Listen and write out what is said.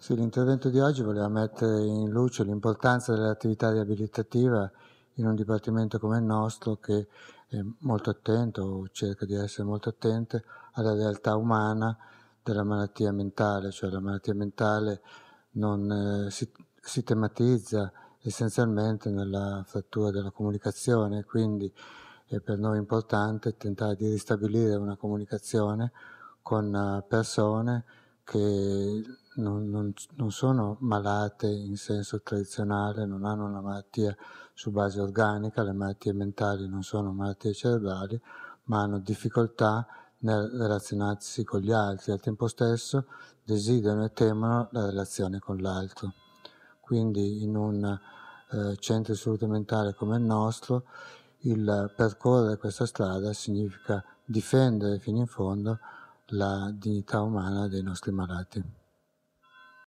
Sì, l'intervento di oggi voleva mettere in luce l'importanza dell'attività riabilitativa in un dipartimento come il nostro che è molto attento o cerca di essere molto attento alla realtà umana della malattia mentale, cioè la malattia mentale non eh, si, si tematizza essenzialmente nella frattura della comunicazione, quindi è per noi importante tentare di ristabilire una comunicazione con eh, persone che non, non, non, sono malate in senso tradizionale, non hanno una malattia su base organica, le malattie mentali non sono malattie cerebrali, ma hanno difficoltà nel relazionarsi con gli altri, al tempo stesso desiderano e temono la relazione con l'altro. Quindi in un eh, centro di salute mentale come il nostro, il percorrere questa strada significa difendere fino in fondo la dignità umana dei nostri malati.